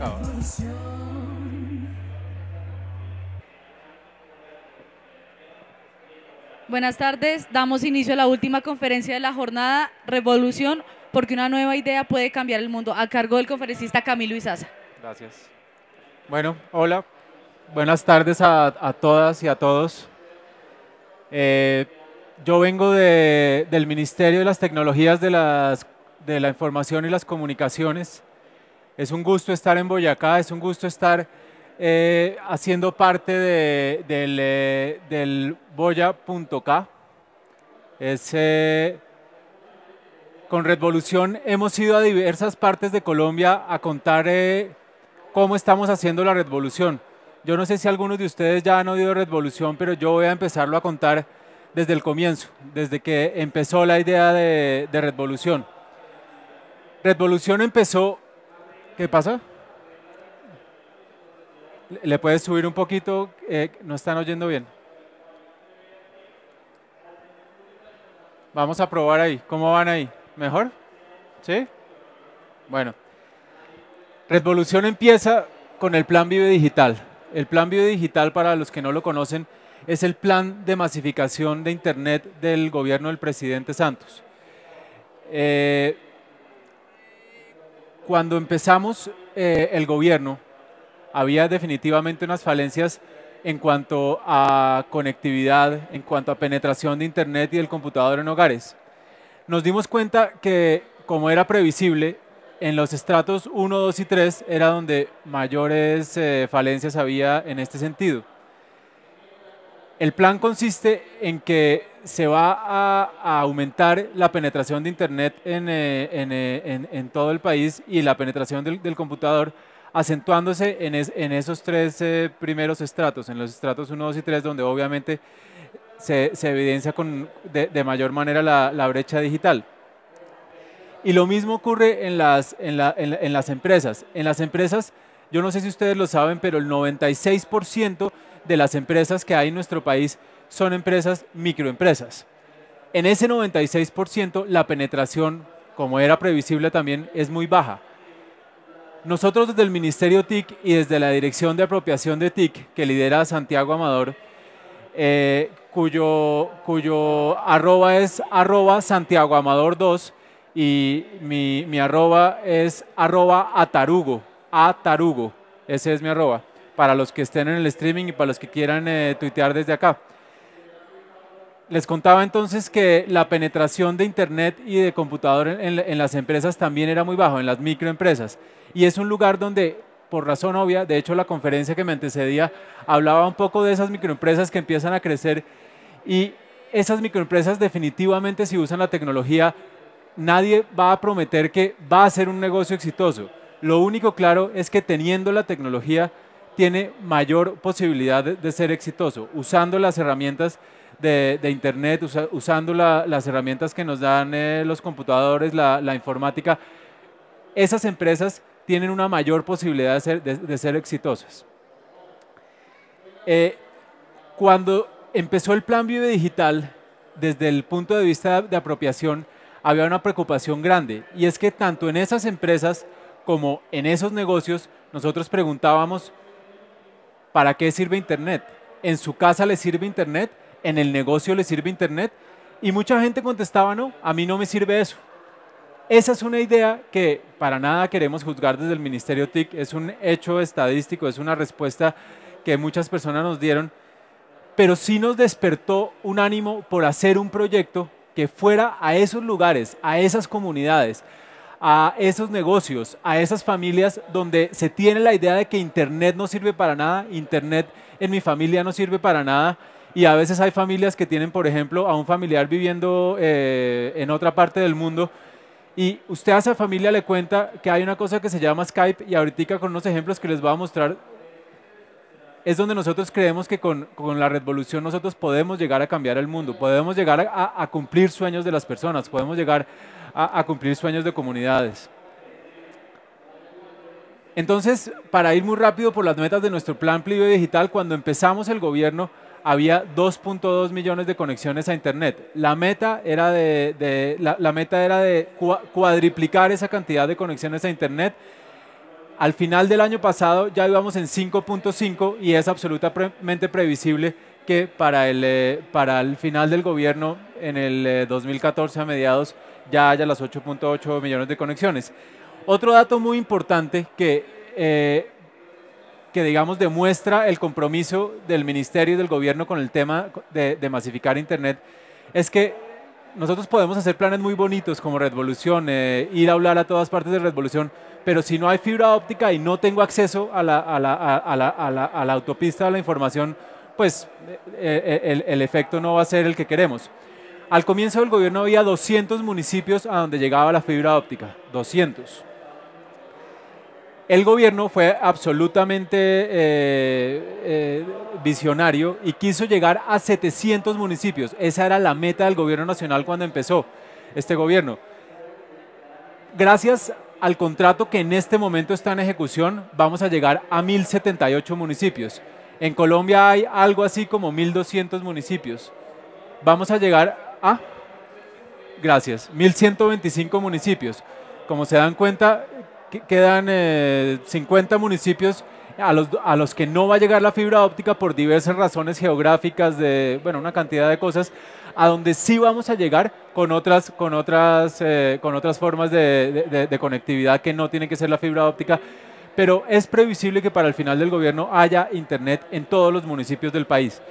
Ah, buenas tardes, damos inicio a la última conferencia de la jornada Revolución, porque una nueva idea puede cambiar el mundo, a cargo del conferencista Camilo Izaza. Gracias. Bueno, hola, buenas tardes a, todas y a todos. Eh, yo vengo del Ministerio de las Tecnologías de, las, de la Información y las Comunicaciones es un gusto estar en Boyacá, es un gusto estar eh, haciendo parte del, eh, del Boya.k. Eh, con Revolución hemos ido a diversas partes de Colombia a contar cómo estamos haciendo la Revolución. Yo no sé si algunos de ustedes ya han oído Revolución, pero yo voy a empezarlo a contar desde el comienzo, desde que empezó la idea de, de Revolución. Revolución empezó ¿Qué pasa? ¿Le puedes subir un poquito? Eh, no están oyendo bien. Vamos a probar ahí. ¿Cómo van ahí? ¿Mejor? ¿Sí? Bueno. Revolución empieza con el plan Vive Digital. El plan Vive Digital, para los que no lo conocen, es el plan de masificación de Internet del gobierno del presidente Santos. Eh, cuando empezamos eh, el gobierno, había definitivamente unas falencias en cuanto a conectividad, en cuanto a penetración de Internet y del computador en hogares. Nos dimos cuenta que, como era previsible, en los estratos 1, 2 y 3 era donde mayores eh, falencias había en este sentido. El plan consiste en que se va a, aumentar la penetración de Internet eh, eh, en, todo el país y la penetración del, computador acentuándose en, esos tres eh, primeros estratos, en los estratos 1, 2 y 3, donde obviamente se, evidencia con, de, mayor manera la, brecha digital. Y lo mismo ocurre en en las empresas. En las empresas, yo no sé si ustedes lo saben, pero el 96% de las empresas que hay en nuestro país son empresas microempresas. En ese 96% la penetración, como era previsible también, es muy baja. Nosotros desde el Ministerio TIC y desde la Dirección de Apropiación de TIC, que lidera Santiago Amador, eh, cuyo, cuyo arroba es arroba Santiago Amador 2 y mi, mi arroba es arroba atarugo, atarugo, ese es mi arroba para los que estén en el streaming y para los que quieran eh, tuitear desde acá. Les contaba entonces que la penetración de Internet y de computador en, en las empresas también era muy bajo en las microempresas. Y es un lugar donde por razón obvia. De hecho, la conferencia que me antecedía hablaba un poco de esas microempresas que empiezan a crecer y esas microempresas definitivamente si usan la tecnología, nadie va a prometer que va a ser un negocio exitoso. Lo único claro es que teniendo la tecnología tiene mayor posibilidad de, ser exitoso, usando las herramientas de, Internet, usando las herramientas que nos dan eh, los computadores, la, informática. Esas empresas tienen una mayor posibilidad de ser, exitosas. Eh, cuando empezó el plan Vive Digital, desde el punto de vista de apropiación, había una preocupación grande y es que tanto en esas empresas como en esos negocios nosotros preguntábamos ¿Para qué sirve Internet? En su casa le sirve Internet, en el negocio le sirve Internet. Y mucha gente contestaba, no, a mí no me sirve eso. Esa es una idea que para nada queremos juzgar desde el Ministerio TIC, es un hecho estadístico, es una respuesta que muchas personas nos dieron, pero sí nos despertó un ánimo por hacer un proyecto que fuera a esos lugares, a esas comunidades, a esos negocios, a esas familias donde se tiene la idea de que Internet no sirve para nada, Internet en mi familia no sirve para nada. Y a veces hay familias que tienen, por ejemplo, a un familiar viviendo eh, en otra parte del mundo y usted a esa familia le cuenta que hay una cosa que se llama Skype y ahorita con unos ejemplos que les voy a mostrar es donde nosotros creemos que con, la revolución nosotros podemos llegar a cambiar el mundo, podemos llegar a, a cumplir sueños de las personas, podemos llegar a, cumplir sueños de comunidades. Entonces, para ir muy rápido por las metas de nuestro plan Plive Digital, cuando empezamos el gobierno había 2.2 millones de conexiones a Internet. La meta era de, la, la, meta era de cuadriplicar esa cantidad de conexiones a Internet. Al final del año pasado ya íbamos en 5.5 y es absolutamente previsible que para el, eh, para el final del gobierno, en el 2014 eh, a mediados, ya haya las 8.8 millones de conexiones. Otro dato muy importante que, eh, que, digamos, demuestra el compromiso del Ministerio y del Gobierno con el tema de, masificar Internet es que nosotros podemos hacer planes muy bonitos como Revolución, ir a hablar a todas partes de Revolución, pero si no hay fibra óptica y no tengo acceso a la, a la, a la, a la, a la autopista de la información, pues eh, eh, el, efecto no va a ser el que queremos. Al comienzo del gobierno había 200 municipios a donde llegaba la fibra óptica, 200 el gobierno fue absolutamente eh, visionario y quiso llegar a 700 municipios. Esa era la meta del gobierno nacional cuando empezó este gobierno. Gracias al contrato que en este momento está en ejecución, vamos a llegar a 1.078 municipios. En Colombia hay algo así como 1.200 municipios. Vamos a llegar a, gracias, 1.125 municipios. Como se dan cuenta, quedan 50 eh, municipios a los, a los, que no va a llegar la fibra óptica por diversas razones geográficas, de, bueno, una cantidad de cosas, a donde sí vamos a llegar con otras, con otras, eh, con otras formas de, de, conectividad que no tiene que ser la fibra óptica, pero es previsible que para el final del gobierno haya Internet en todos los municipios del país.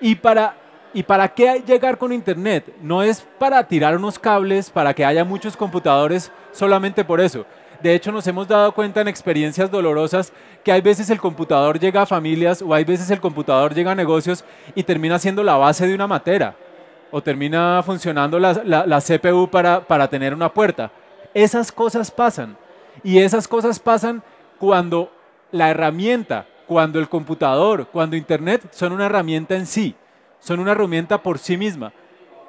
¿Y para, ¿Y para qué llegar con Internet? No es para tirar unos cables, para que haya muchos computadores solamente por eso. De hecho, nos hemos dado cuenta en experiencias dolorosas que hay veces el computador llega a familias o hay veces el computador llega a negocios y termina siendo la base de una matera o termina funcionando la, CPU para, para tener una puerta. Esas cosas pasan. Y esas cosas pasan cuando la herramienta, cuando el computador, cuando Internet son una herramienta en sí, son una herramienta por sí misma.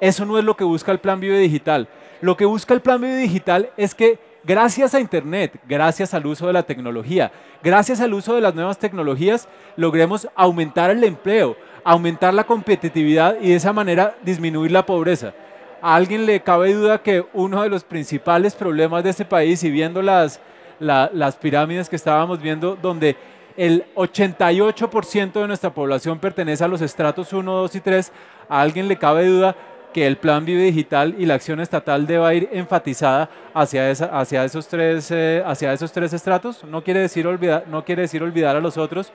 Eso no es lo que busca el plan Vive Digital. Lo que busca el plan Vive Digital es que gracias a Internet, gracias al uso de la tecnología, gracias al uso de las nuevas tecnologías, logremos aumentar el empleo, aumentar la competitividad y de esa manera disminuir la pobreza. ¿A alguien le cabe duda que uno de los principales problemas de este país, y viendo las, las pirámides que estábamos viendo, donde el 88% de nuestra población pertenece a los estratos 1, 2 y 3, ¿a alguien le cabe duda que el plan Vive Digital y la acción estatal deba ir enfatizada hacia, hacia, esos, tres, eh, hacia esos tres estratos? No quiere, decir olvidar, no quiere decir olvidar a los otros,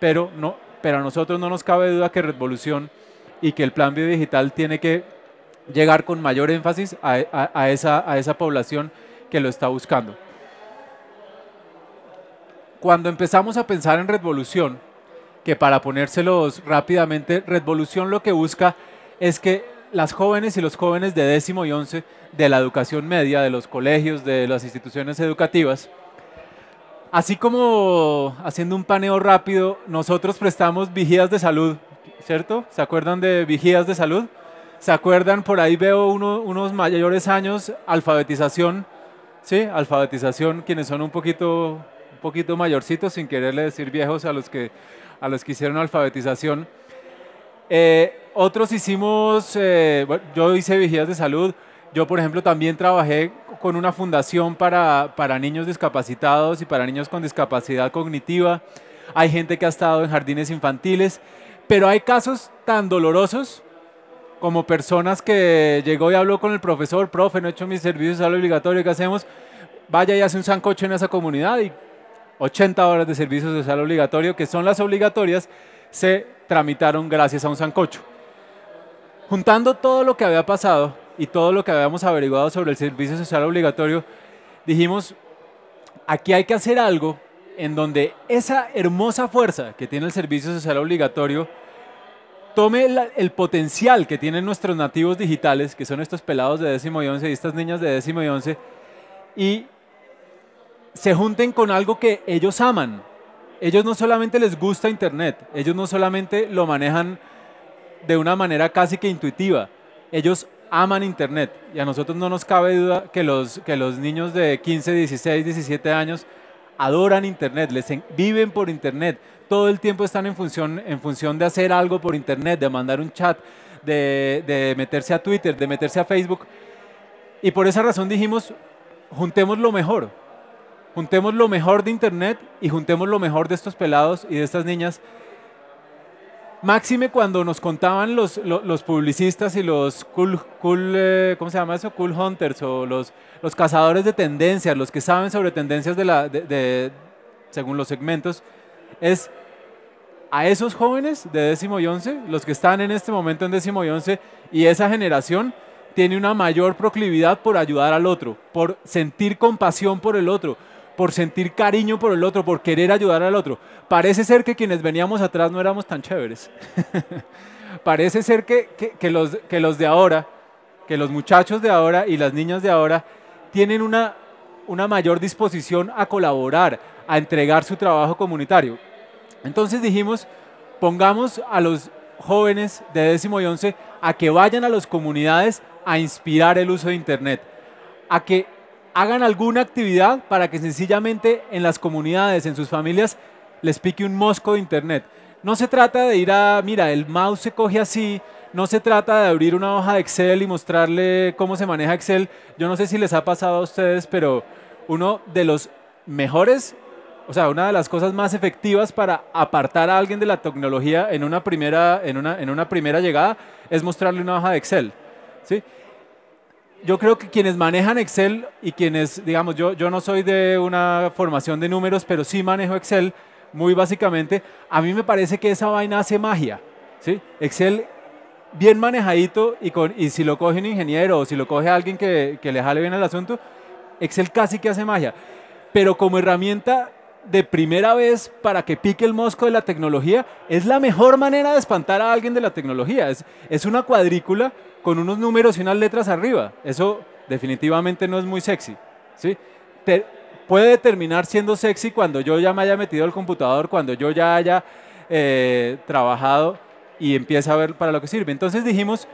pero, no, pero a nosotros no nos cabe duda que Revolución y que el plan Vive Digital tiene que llegar con mayor énfasis a, esa, esa población que lo está buscando. Cuando empezamos a pensar en Redvolución, que para ponérselos rápidamente, revolución lo que busca es que las jóvenes y los jóvenes de décimo y once de la educación media, de los colegios, de las instituciones educativas, así como haciendo un paneo rápido, nosotros prestamos vigías de salud, ¿cierto? ¿Se acuerdan de vigías de salud? ¿Se acuerdan? Por ahí veo unos mayores años, alfabetización, ¿sí? Alfabetización, quienes son un poquito, un poquito mayorcitos, sin quererle decir viejos a los que, a los que hicieron alfabetización. Eh, otros hicimos, eh, yo hice vigías de salud, yo por ejemplo también trabajé con una fundación para, para niños discapacitados y para niños con discapacidad cognitiva. Hay gente que ha estado en jardines infantiles, pero hay casos tan dolorosos como personas que llegó y habló con el profesor, profe, no he hecho mi servicio social obligatorio, ¿qué hacemos? Vaya y hace un sancocho en esa comunidad y 80 horas de servicio social obligatorio, que son las obligatorias, se tramitaron gracias a un sancocho. Juntando todo lo que había pasado y todo lo que habíamos averiguado sobre el servicio social obligatorio, dijimos, aquí hay que hacer algo en donde esa hermosa fuerza que tiene el servicio social obligatorio, tome el potencial que tienen nuestros nativos digitales, que son estos pelados de décimo y once y estas niñas de décimo y once, y se junten con algo que ellos aman. Ellos no solamente les gusta Internet, ellos no solamente lo manejan de una manera casi que intuitiva, ellos aman Internet. Y a nosotros no nos cabe duda que los, niños de 15, 16, 17 años adoran Internet, les viven por Internet, todo el tiempo están en función, en función de hacer algo por Internet, de mandar un chat, de, meterse a Twitter, de meterse a Facebook. Y por esa razón dijimos, juntemos lo mejor, juntemos lo mejor de Internet y juntemos lo mejor de estos pelados y de estas niñas. Máxime cuando nos contaban los, publicistas y los cool, eh, se llama eso? Cool hunters o los, los cazadores de tendencias, los que saben sobre tendencias de la, de, según los segmentos, es a esos jóvenes de décimo y once, los que están en este momento en décimo y once, y esa generación tiene una mayor proclividad por ayudar al otro, por sentir compasión por el otro, por sentir cariño por el otro, por querer ayudar al otro. Parece ser que quienes veníamos atrás no éramos tan chéveres. Parece ser que, los, de ahora, que los muchachos de ahora y las niñas de ahora tienen una, una mayor disposición a colaborar, a entregar su trabajo comunitario. Entonces dijimos, pongamos a los jóvenes de décimo y once a que vayan a las comunidades a inspirar el uso de Internet, a que hagan alguna actividad para que sencillamente en las comunidades, en sus familias, les pique un mosco de Internet. No se trata de ir a, mira, el mouse se coge así, no se trata de abrir una hoja de Excel y mostrarle cómo se maneja Excel. Yo no sé si les ha pasado a ustedes, pero uno de los mejores o sea, una de las cosas más efectivas para apartar a alguien de la tecnología en una primera, en una, en una primera llegada es mostrarle una hoja de Excel. ¿sí? Yo creo que quienes manejan Excel y quienes, digamos, yo, yo no soy de una formación de números, pero sí manejo Excel muy básicamente, a mí me parece que esa vaina hace magia. ¿sí? Excel bien manejadito y, con, y si lo coge un ingeniero o si lo coge alguien que, que le jale bien el asunto, Excel casi que hace magia. Pero como herramienta de primera vez para que pique el mosco de la tecnología, es la mejor manera de espantar a alguien de la tecnología. Es, una cuadrícula con unos números y unas letras arriba. Eso definitivamente no es muy sexy. ¿sí? puede terminar siendo sexy cuando yo ya me haya metido al computador, cuando yo ya haya eh, trabajado y empieza a ver para lo que sirve. Entonces dijimos,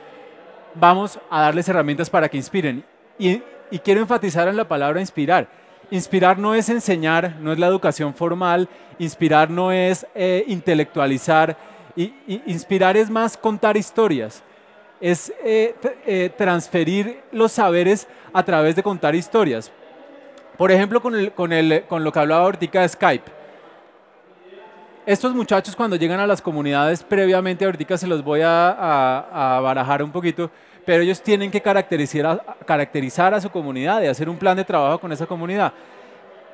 vamos a darles herramientas para que inspiren. y quiero enfatizar en la palabra inspirar Inspirar no es enseñar, no es la educación formal, inspirar no es eh, intelectualizar, y, inspirar es más contar historias, es eh, eh, transferir los saberes a través de contar historias. Por ejemplo, con, lo que hablaba ahorita de Skype. Estos muchachos cuando llegan a las comunidades previamente, ahorita se los voy a barajar un poquito, pero ellos tienen que caracterizar, a su comunidad y hacer un plan de trabajo con esa comunidad.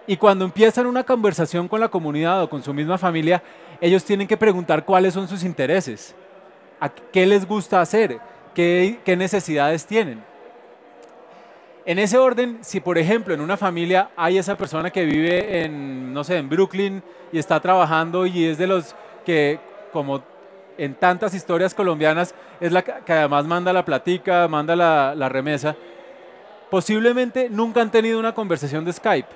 Y cuando empiezan una conversación con la comunidad o con su misma familia, ellos tienen que preguntar cuáles son sus intereses, qué les gusta hacer, qué, qué necesidades tienen. En ese orden, si por ejemplo en una familia hay esa persona que vive en, no sé, en Brooklyn y está trabajando y es de los que, como en tantas historias colombianas, es la que además manda la platica, manda la, remesa, posiblemente nunca han tenido una conversación de Skype.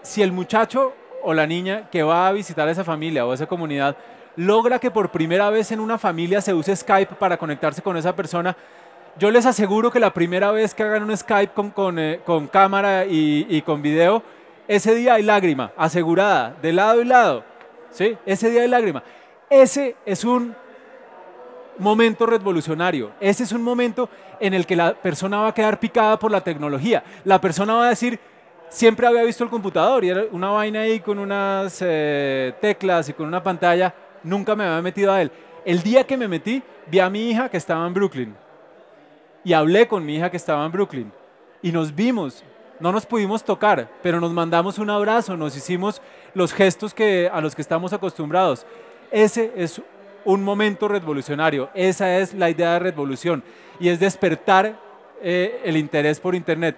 Si el muchacho o la niña que va a visitar esa familia o esa comunidad logra que por primera vez en una familia se use Skype para conectarse con esa persona, yo les aseguro que la primera vez que hagan un Skype con, eh, cámara y, y, con video, ese día hay lágrima, asegurada, de lado y lado. ¿sí? Ese día hay lágrima. Ese es un momento revolucionario. Ese es un momento en el que la persona va a quedar picada por la tecnología. La persona va a decir, siempre había visto el computador y era una vaina ahí con unas eh, teclas y con una pantalla, nunca me había metido a él. El día que me metí, vi a mi hija que estaba en Brooklyn y hablé con mi hija que estaba en Brooklyn y nos vimos. No nos pudimos tocar, pero nos mandamos un abrazo, nos hicimos los gestos que, a los que estamos acostumbrados. Ese es un momento revolucionario, esa es la idea de revolución y es despertar eh, el interés por Internet.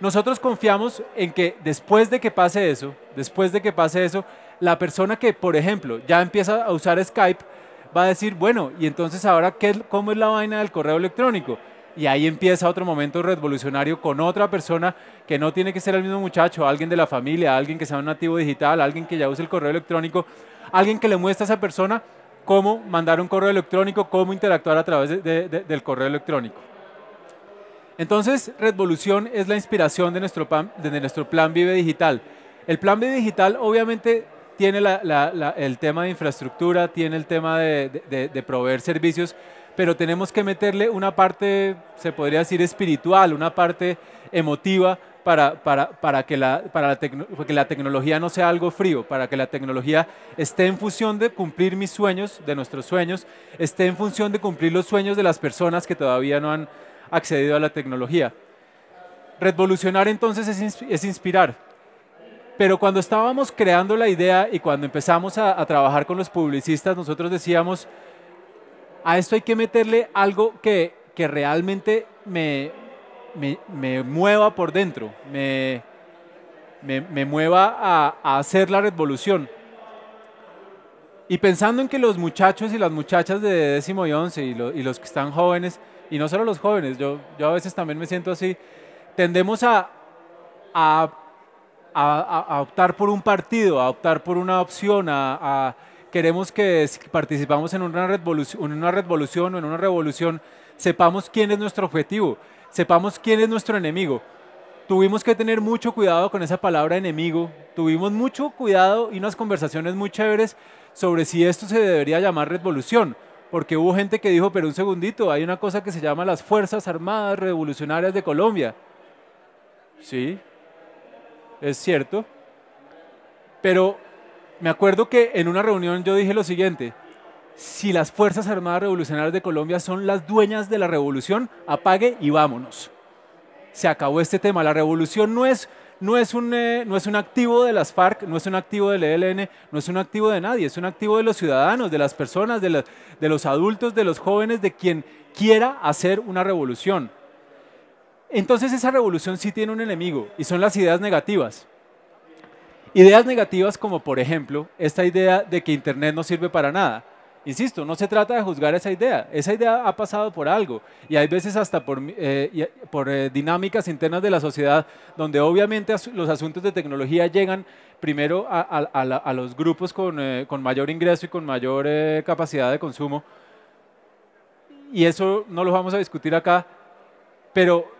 Nosotros confiamos en que después de que pase eso, después de que pase eso, la persona que, por ejemplo, ya empieza a usar Skype, va a decir, bueno, y entonces ahora, ¿cómo es la vaina del correo electrónico? y ahí empieza otro momento revolucionario con otra persona que no tiene que ser el mismo muchacho, alguien de la familia, alguien que sea un nativo digital, alguien que ya use el correo electrónico, alguien que le muestre a esa persona cómo mandar un correo electrónico, cómo interactuar a través del correo electrónico. Entonces, Revolución es la inspiración de nuestro, plan, nuestro plan Vive Digital. El plan Vive Digital obviamente tiene el tema de infraestructura, tiene el tema de proveer servicios, pero tenemos que meterle una parte, se podría decir, espiritual, una parte emotiva para, para, para, que, la, para la, que la tecnología no sea algo frío, para que la tecnología esté en función de cumplir mis sueños, de nuestros sueños, esté en función de cumplir los sueños de las personas que todavía no han accedido a la tecnología. Revolucionar entonces es, es inspirar. Pero cuando estábamos creando la idea y cuando empezamos a trabajar con los publicistas, nosotros decíamos, a esto hay que meterle algo que, realmente me, me, mueva por dentro, me, me, mueva a, hacer la revolución. Y pensando en que los muchachos y las muchachas de décimo y once y, los que están jóvenes, y no solo los jóvenes, yo, yo a veces también me siento así, tendemos a, a, optar por un partido, a optar por una opción, a, queremos que si participamos en una revolución, en una revolución o en una revolución, sepamos quién es nuestro objetivo, sepamos quién es nuestro enemigo. Tuvimos que tener mucho cuidado con esa palabra enemigo, tuvimos mucho cuidado y unas conversaciones muy chéveres sobre si esto se debería llamar revolución, porque hubo gente que dijo, pero un segundito, hay una cosa que se llama las Fuerzas Armadas Revolucionarias de Colombia. Sí, es cierto, pero me acuerdo que en una reunión yo dije lo siguiente, si las Fuerzas Armadas Revolucionarias de Colombia son las dueñas de la revolución, apague y vámonos. Se acabó este tema. La revolución no es, eh, un, activo de las FARC, no es un activo del ELN, no es un activo de nadie, es un activo de los ciudadanos, de las personas, de los adultos, de los jóvenes, de quien quiera hacer una revolución. Entonces esa revolución sí tiene un enemigo y son las ideas negativas. Ideas negativas como por ejemplo esta idea de que Internet no sirve para nada. Insisto, no se trata de juzgar esa idea. Esa idea ha pasado por algo y hay veces hasta por, eh, eh, dinámicas internas de la sociedad donde obviamente los asuntos de tecnología llegan primero a, los grupos con, eh, con, mayor ingreso y con mayor capacidad de consumo. Y eso no lo vamos a discutir acá, pero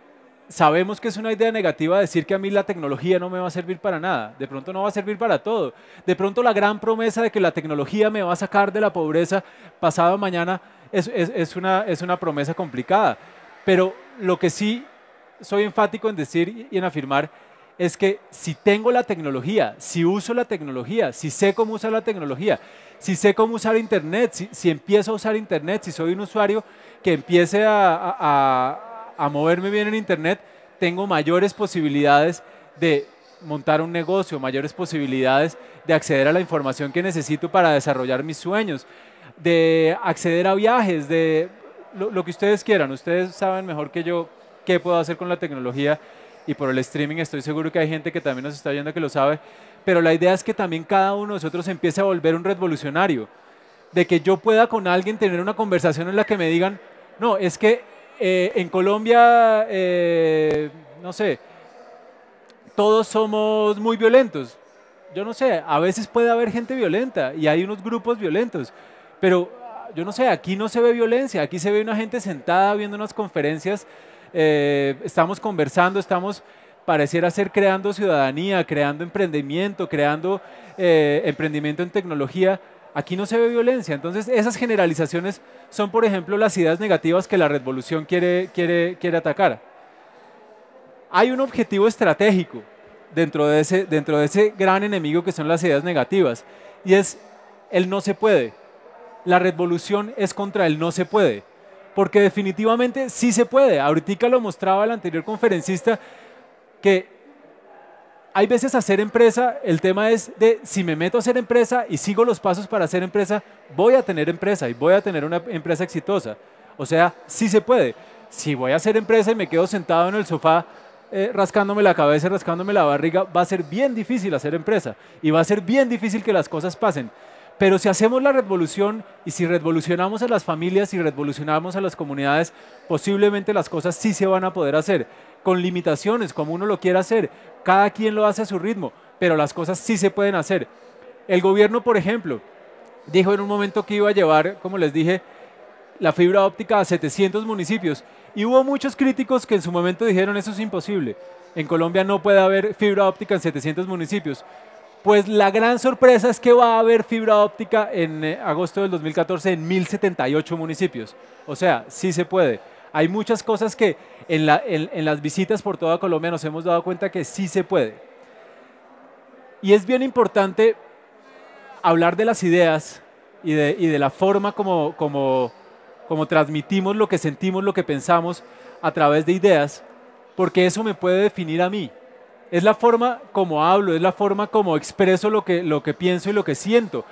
sabemos que es una idea negativa decir que a mí la tecnología no me va a servir para nada, de pronto no va a servir para todo, de pronto la gran promesa de que la tecnología me va a sacar de la pobreza pasado mañana es, es, una, es una promesa complicada, pero lo que sí soy enfático en decir y en afirmar es que si tengo la tecnología, si uso la tecnología, si sé cómo usar la tecnología, si sé cómo usar Internet, si, empiezo a usar Internet, si soy un usuario que empiece a a moverme bien en Internet, tengo mayores posibilidades de montar un negocio, mayores posibilidades de acceder a la información que necesito para desarrollar mis sueños, de acceder a viajes, de lo, que ustedes quieran. Ustedes saben mejor que yo qué puedo hacer con la tecnología y por el streaming estoy seguro que hay gente que también nos está viendo que lo sabe, pero la idea es que también cada uno de nosotros empiece a volver un revolucionario, de que yo pueda con alguien tener una conversación en la que me digan, no, es que eh, en Colombia, eh, no sé, todos somos muy violentos. Yo no sé, a veces puede haber gente violenta y hay unos grupos violentos, pero yo no sé, aquí no se ve violencia, aquí se ve una gente sentada viendo unas conferencias, eh, estamos conversando, estamos pareciera ser creando ciudadanía, creando emprendimiento, creando emprendimiento en tecnología. Aquí no se ve violencia. Entonces, esas generalizaciones son, por ejemplo, las ideas negativas que la revolución quiere, quiere, quiere atacar. Hay un objetivo estratégico dentro de, ese, dentro de ese gran enemigo que son las ideas negativas, y es el no se puede. La revolución es contra el no se puede, porque definitivamente sí se puede. Ahorita lo mostraba el anterior conferencista, que hay veces hacer empresa, el tema es de si me meto a hacer empresa y sigo los pasos para hacer empresa, voy a tener empresa y voy a tener una empresa exitosa. O sea, sí se puede. Si voy a hacer empresa y me quedo sentado en el sofá eh, rascándome la cabeza, rascándome la barriga, va a ser bien difícil hacer empresa y va a ser bien difícil que las cosas pasen. Pero si hacemos la revolución y si revolucionamos a las familias y revolucionamos a las comunidades, posiblemente las cosas sí se van a poder hacer con limitaciones, como uno lo quiera hacer. Cada quien lo hace a su ritmo, pero las cosas sí se pueden hacer. El gobierno, por ejemplo, dijo en un momento que iba a llevar, como les dije, la fibra óptica a 700 municipios. Y hubo muchos críticos que en su momento dijeron eso es imposible. En Colombia no puede haber fibra óptica en 700 municipios. Pues la gran sorpresa es que va a haber fibra óptica en eh, agosto del 2014 en 1078 municipios. O sea, sí se puede. Hay muchas cosas que en, las visitas por toda Colombia nos hemos dado cuenta que sí se puede. Y es bien importante hablar de las ideas y de, la forma como, transmitimos lo que sentimos, lo que pensamos a través de ideas, porque eso me puede definir a mí. Es la forma como hablo, es la forma como expreso lo lo que pienso y lo que siento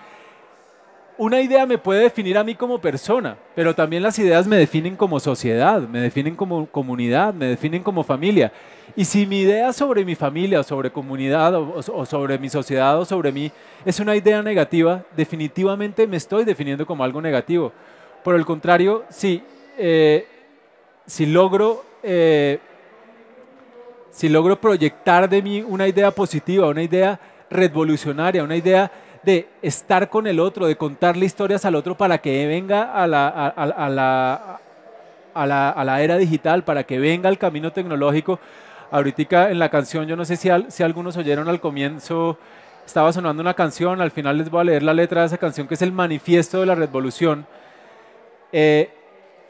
una idea me puede definir a mí como persona, pero también las ideas me definen como sociedad, me definen como comunidad, me definen como familia. Y si mi idea sobre mi familia, sobre comunidad, o, sobre mi sociedad, o sobre mí, es una idea negativa, definitivamente me estoy definiendo como algo negativo. Por el contrario, sí eh, si logro... Eh, si logro proyectar de mí una idea positiva, una idea revolucionaria, una idea de estar con el otro, de contarle historias al otro para que venga a la, a, a, la, a la, era digital, para que venga al camino tecnológico. Ahorita en la canción, yo no sé si, si algunos oyeron al comienzo, estaba sonando una canción, al final les voy a leer la letra de esa canción que es el manifiesto de la revolución. Eh,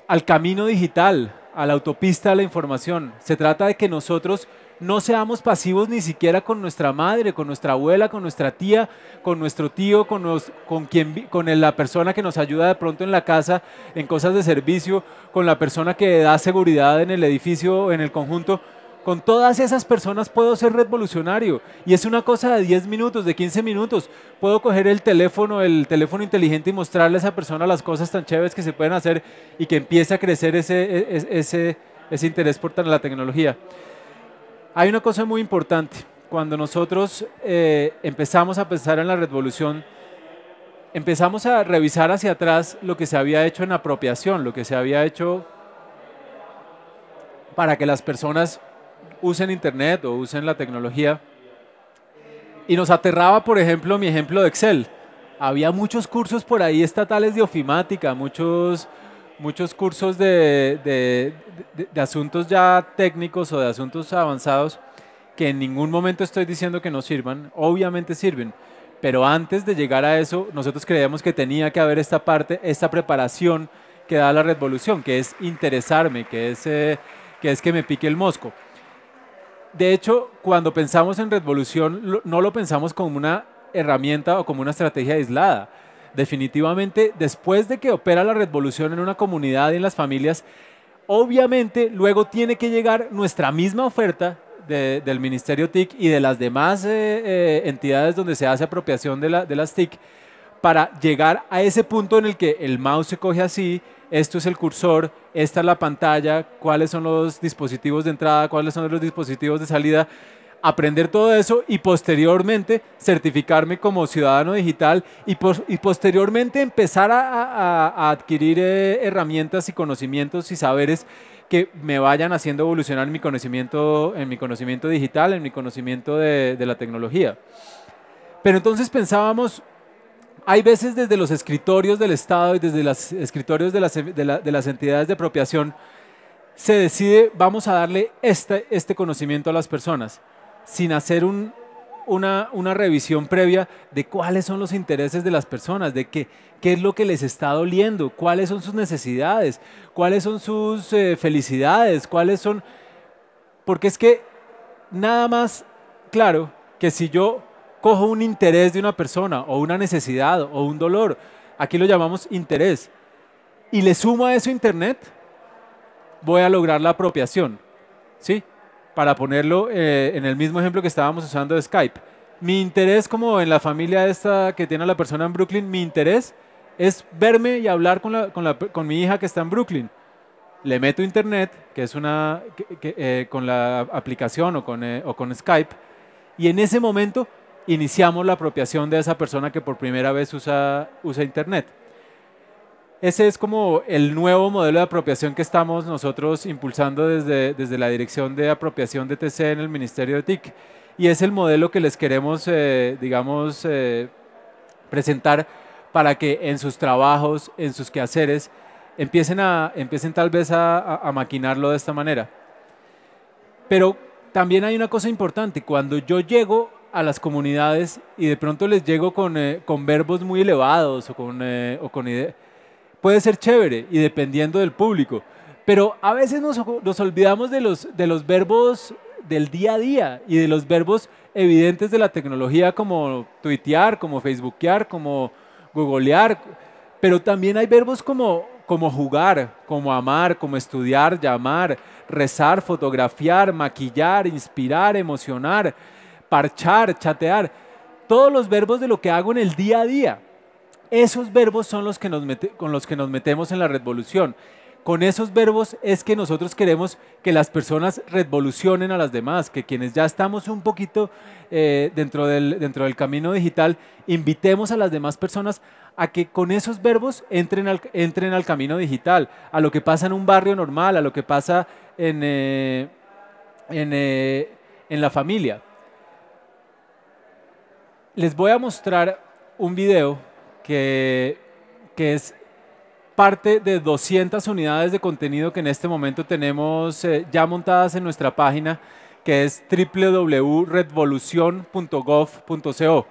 al camino digital, a la autopista de la información. Se trata de que nosotros no seamos pasivos ni siquiera con nuestra madre, con nuestra abuela, con nuestra tía, con nuestro tío, con, con, quien, con la persona que nos ayuda de pronto en la casa, en cosas de servicio, con la persona que da seguridad en el edificio, en el conjunto. Con todas esas personas puedo ser revolucionario. Y es una cosa de 10 minutos, de 15 minutos. Puedo coger el teléfono, el teléfono inteligente y mostrarle a esa persona las cosas tan chéveres que se pueden hacer y que empiece a crecer ese, e, e, ese interés por la tecnología. Hay una cosa muy importante. Cuando nosotros eh, empezamos a pensar en la revolución, empezamos a revisar hacia atrás lo que se había hecho en apropiación, lo que se había hecho para que las personas usen Internet o usen la tecnología. Y nos aterraba, por ejemplo, mi ejemplo de Excel. Había muchos cursos por ahí estatales de ofimática, muchos muchos cursos de, asuntos ya técnicos o de asuntos avanzados que en ningún momento estoy diciendo que no sirvan, obviamente sirven, pero antes de llegar a eso, nosotros creíamos que tenía que haber esta parte, esta preparación que da la revolución, que es interesarme, que es, eh, que, es que me pique el mosco. De hecho, cuando pensamos en revolución, no lo pensamos como una herramienta o como una estrategia aislada definitivamente, después de que opera la revolución en una comunidad y en las familias, obviamente luego tiene que llegar nuestra misma oferta del Ministerio TIC y de las demás eh, eh, entidades donde se hace apropiación de, de las TIC para llegar a ese punto en el que el mouse se coge así, esto es el cursor, esta es la pantalla, cuáles son los dispositivos de entrada, cuáles son los dispositivos de salida aprender todo eso y posteriormente certificarme como ciudadano digital y, posteriormente empezar a, adquirir eh, herramientas y conocimientos y saberes que me vayan haciendo evolucionar en mi conocimiento, en mi conocimiento digital, en mi conocimiento de, la tecnología. Pero entonces pensábamos, hay veces desde los escritorios del Estado y desde los escritorios de las, entidades de apropiación, se decide, vamos a darle este, este conocimiento a las personas sin hacer una, revisión previa de cuáles son los intereses de las personas, de qué, es lo que les está doliendo, cuáles son sus necesidades, cuáles son sus eh, felicidades, cuáles son... Porque es que nada más claro que si yo cojo un interés de una persona o una necesidad o un dolor, aquí lo llamamos interés, y le sumo a eso internet, voy a lograr la apropiación. ¿Sí? para ponerlo eh, en el mismo ejemplo que estábamos usando de Skype. Mi interés, como en la familia esta que tiene la persona en Brooklyn, mi interés es verme y hablar con, mi hija que está en Brooklyn. Le meto internet, que es una, eh, con la aplicación eh, o con, Skype, y en ese momento iniciamos la apropiación de esa persona que por primera vez usa, usa internet ese es como el nuevo modelo de apropiación que estamos nosotros impulsando desde, desde la Dirección de Apropiación de TC en el Ministerio de TIC. Y es el modelo que les queremos, eh, digamos, eh, presentar para que en sus trabajos, en sus quehaceres, empiecen, a, empiecen tal vez a, maquinarlo de esta manera. Pero también hay una cosa importante, cuando yo llego a las comunidades y de pronto les llego con, eh, verbos muy elevados o con, o con ideas, puede ser chévere y dependiendo del público. Pero a veces nos, olvidamos de los, verbos del día a día y de los verbos evidentes de la tecnología como tuitear, como facebookear, como googlear, pero también hay verbos como, como jugar, como amar, como estudiar, llamar, rezar, fotografiar, maquillar, inspirar, emocionar, parchar, chatear, todos los verbos de lo que hago en el día a día. Esos verbos son los que nos con los que nos metemos en la revolución. Con esos verbos es que nosotros queremos que las personas revolucionen a las demás, que quienes ya estamos un poquito eh, dentro, del, camino digital, invitemos a las demás personas a que con esos verbos entren al, camino digital, a lo que pasa en un barrio normal, a lo que pasa en eh, eh, la familia. Les voy a mostrar un video que, es parte de 200 unidades de contenido que en este momento tenemos eh, ya montadas en nuestra página, que es www.redvolucion.gov.co.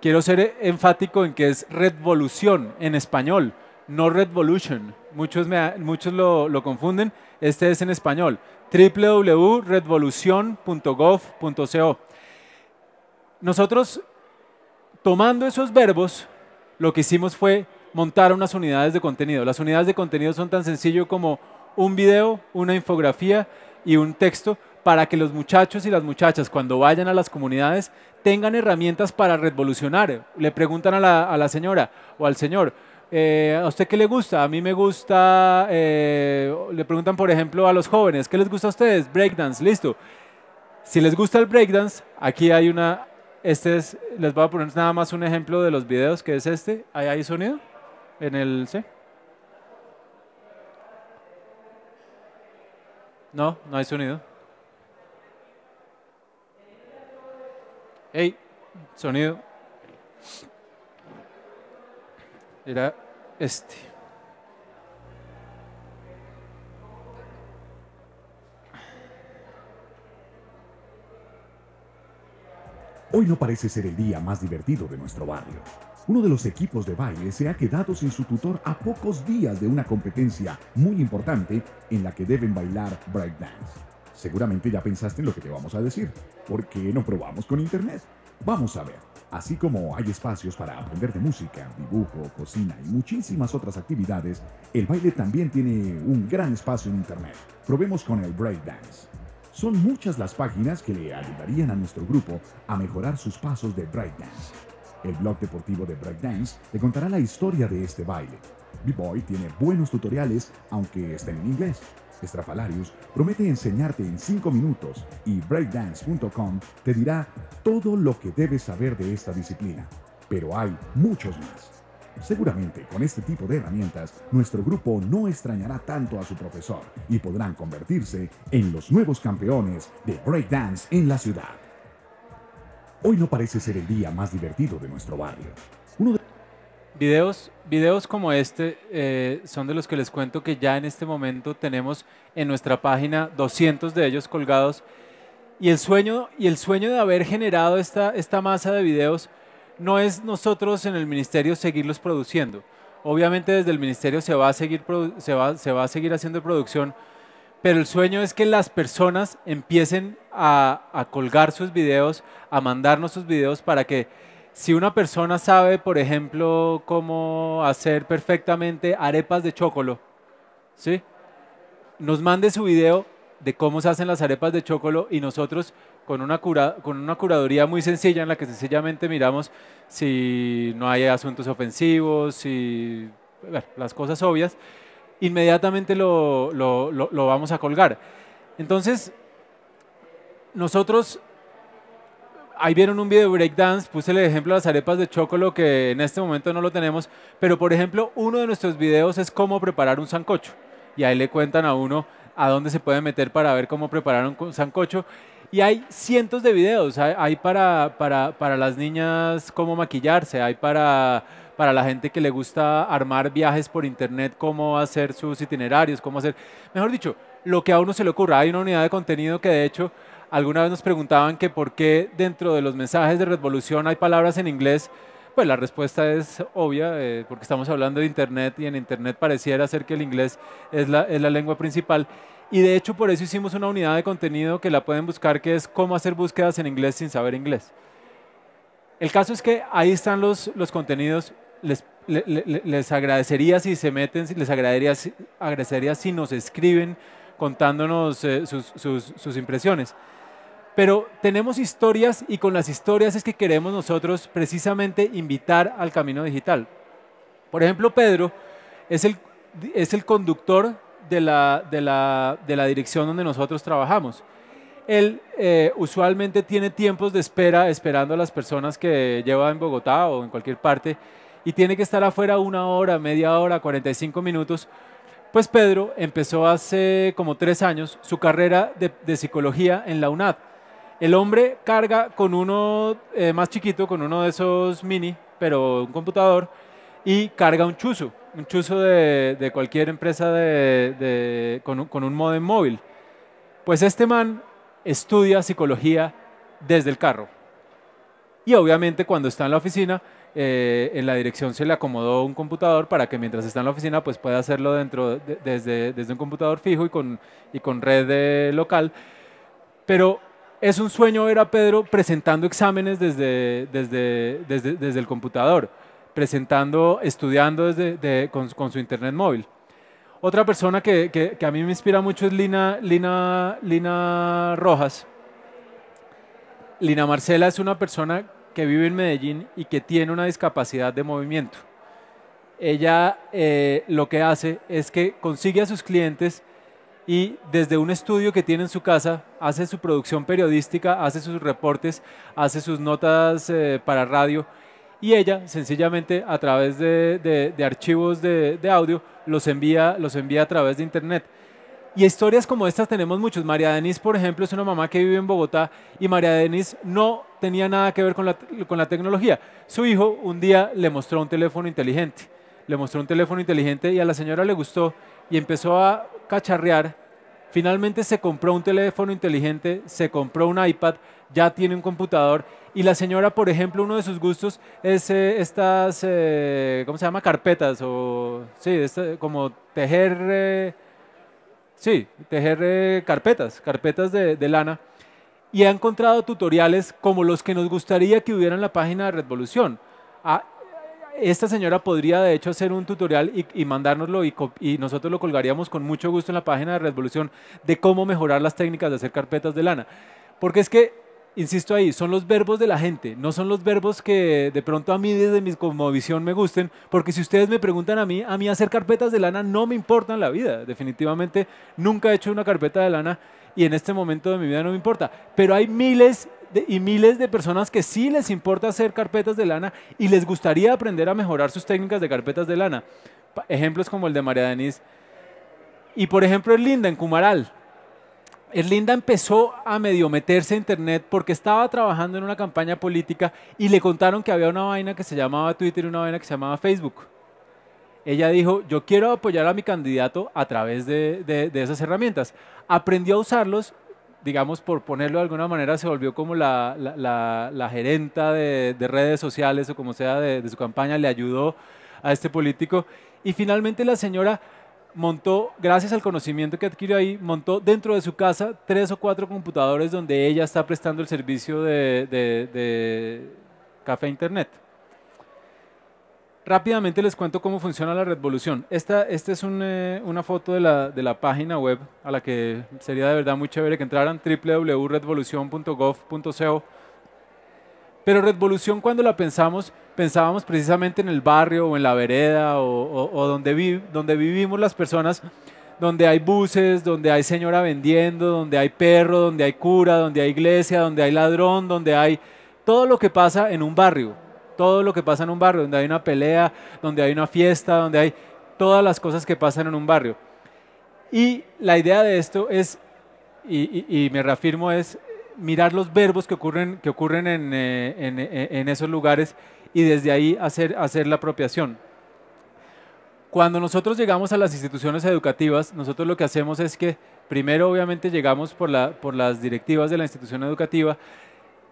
Quiero ser enfático en que es Redvolución en español, no Redvolution. Muchos, muchos lo, lo confunden. Este es en español. www.redvolucion.gov.co. Nosotros, tomando esos verbos, lo que hicimos fue montar unas unidades de contenido. Las unidades de contenido son tan sencillo como un video, una infografía y un texto para que los muchachos y las muchachas cuando vayan a las comunidades tengan herramientas para revolucionar. Le preguntan a la, señora o al señor, eh, ¿a usted qué le gusta? A mí me gusta, eh, le preguntan por ejemplo a los jóvenes, ¿qué les gusta a ustedes? Breakdance, listo. Si les gusta el breakdance, aquí hay una este es, les voy a poner nada más un ejemplo de los videos, que es este. hay sonido en el C. No, no hay sonido. ¡Ey! sonido. Era este. Hoy no parece ser el día más divertido de nuestro barrio. Uno de los equipos de baile se ha quedado sin su tutor a pocos días de una competencia muy importante en la que deben bailar breakdance. Seguramente ya pensaste en lo que te vamos a decir. ¿Por qué no probamos con internet? Vamos a ver. Así como hay espacios para aprender de música, dibujo, cocina y muchísimas otras actividades, el baile también tiene un gran espacio en internet. Probemos con el breakdance. Son muchas las páginas que le ayudarían a nuestro grupo a mejorar sus pasos de breakdance. El blog deportivo de Breakdance te contará la historia de este baile. B-Boy tiene buenos tutoriales, aunque estén en inglés. Estrafalarios promete enseñarte en 5 minutos y breakdance.com te dirá todo lo que debes saber de esta disciplina. Pero hay muchos más. Seguramente con este tipo de herramientas, nuestro grupo no extrañará tanto a su profesor y podrán convertirse en los nuevos campeones de breakdance en la ciudad. Hoy no parece ser el día más divertido de nuestro barrio. videos, videos como este eh, son de los que les cuento que ya en este momento tenemos en nuestra página 200 de ellos colgados. Y el sueño, y el sueño de haber generado esta, esta masa de videos no es nosotros en el ministerio seguirlos produciendo. Obviamente desde el ministerio se va a seguir, haciendo producción, pero el sueño es que las personas empiecen a, colgar sus videos, a mandarnos sus videos para que si una persona sabe, por ejemplo, cómo hacer perfectamente arepas de chocolo, ¿sí? Nos mande su video de cómo se hacen las arepas de chocolo y nosotros con una, con una curaduría muy sencilla en la que sencillamente miramos si no hay asuntos ofensivos, si las cosas obvias, inmediatamente lo, vamos a colgar. Entonces, nosotros ahí vieron un video de breakdance, puse el ejemplo de las arepas de chocolo que en este momento no lo tenemos, pero por ejemplo uno de nuestros videos es cómo preparar un sancocho y ahí le cuentan a uno a dónde se puede meter para ver cómo preparar un sancocho y hay cientos de videos, hay, para, para, las niñas cómo maquillarse, hay para, para la gente que le gusta armar viajes por internet, cómo hacer sus itinerarios, cómo hacer, mejor dicho, lo que a uno se le ocurra. Hay una unidad de contenido que de hecho alguna vez nos preguntaban que por qué dentro de los mensajes de Revolución hay palabras en inglés. Pues la respuesta es obvia, eh, porque estamos hablando de Internet y en Internet pareciera ser que el inglés es la, es la lengua principal. Y de hecho por eso hicimos una unidad de contenido que la pueden buscar, que es cómo hacer búsquedas en inglés sin saber inglés. El caso es que ahí están los, los contenidos. Les, agradecería si se meten, les agradecería, agradecería si nos escriben contándonos eh, sus, impresiones. Pero tenemos historias y con las historias es que queremos nosotros precisamente invitar al camino digital. Por ejemplo, Pedro es el, es el conductor de la, de la, dirección donde nosotros trabajamos. Él eh, usualmente tiene tiempos de espera esperando a las personas que lleva en Bogotá o en cualquier parte y tiene que estar afuera una hora, media hora, 45 minutos. Pues Pedro empezó hace como tres años su carrera de, psicología en la UNAD. El hombre carga con uno eh, más chiquito, con uno de esos mini, pero un computador, y carga un chuzo un chuzo de, cualquier empresa con, un, modem móvil. Pues este man estudia psicología desde el carro. Y obviamente cuando está en la oficina, eh, en la dirección se le acomodó un computador para que mientras está en la oficina pues pueda hacerlo dentro desde, un computador fijo y con, red local. Pero es un sueño ver a Pedro presentando exámenes desde el computador presentando, estudiando con, su internet móvil. Otra persona que, a mí me inspira mucho es Lina, Rojas. Lina Marcela es una persona que vive en Medellín y que tiene una discapacidad de movimiento. Ella eh, lo que hace es que consigue a sus clientes y desde un estudio que tiene en su casa hace su producción periodística, hace sus reportes, hace sus notas eh, para radio y ella sencillamente a través de, archivos de, audio los envía, los envía a través de internet. Y historias como estas tenemos muchos. María Denise, por ejemplo, es una mamá que vive en Bogotá y María Denise no tenía nada que ver con la, con la tecnología. Su hijo un día le mostró un teléfono inteligente. Le mostró un teléfono inteligente y a la señora le gustó y empezó a cacharrear Finalmente se compró un teléfono inteligente, se compró un iPad, ya tiene un computador y la señora, por ejemplo, uno de sus gustos es eh, estas, eh, ¿cómo se llama? Carpetas o, sí, como tejer, eh, sí, tejer carpetas, carpetas de, lana. Y ha encontrado tutoriales como los que nos gustaría que hubiera en la página de Revolución. Ah, esta señora podría de hecho hacer un tutorial y, mandárnoslo y, nosotros lo colgaríamos con mucho gusto en la página de Revolución de cómo mejorar las técnicas de hacer carpetas de lana. Porque es que, insisto ahí, son los verbos de la gente, no son los verbos que de pronto a mí desde mi cosmovisión me gusten, porque si ustedes me preguntan a mí, a mí hacer carpetas de lana no me importa en la vida, definitivamente nunca he hecho una carpeta de lana y en este momento de mi vida no me importa. Pero hay miles y miles de personas que sí les importa hacer carpetas de lana y les gustaría aprender a mejorar sus técnicas de carpetas de lana. Ejemplos como el de María Denise. Y por ejemplo, Erlinda en Cumaral. Erlinda empezó a medio meterse a internet porque estaba trabajando en una campaña política y le contaron que había una vaina que se llamaba Twitter y una vaina que se llamaba Facebook. Ella dijo, yo quiero apoyar a mi candidato a través de, de, de esas herramientas. Aprendió a usarlos digamos, por ponerlo de alguna manera, se volvió como la, la, gerenta de, redes sociales o como sea de, su campaña, le ayudó a este político. Y finalmente la señora montó, gracias al conocimiento que adquirió ahí, montó dentro de su casa tres o cuatro computadores donde ella está prestando el servicio de café internet. Rápidamente les cuento cómo funciona la revolución. Esta, esta es eh, una foto de la, página web a la que sería de verdad muy chévere que entraran, www.redvolución.gov.co. Pero revolución cuando la pensamos, pensábamos precisamente en el barrio o en la vereda o, donde, donde vivimos las personas, donde hay buses, donde hay señora vendiendo, donde hay perro, donde hay cura, donde hay iglesia, donde hay ladrón, donde hay todo lo que pasa en un barrio todo lo que pasa en un barrio, donde hay una pelea, donde hay una fiesta, donde hay todas las cosas que pasan en un barrio. Y la idea de esto es, y, me reafirmo, es mirar los verbos que ocurren, que ocurren eh, eh, en, esos lugares y desde ahí hacer, hacer la apropiación. Cuando nosotros llegamos a las instituciones educativas, nosotros lo que hacemos es que primero obviamente llegamos por, por las directivas de la institución educativa,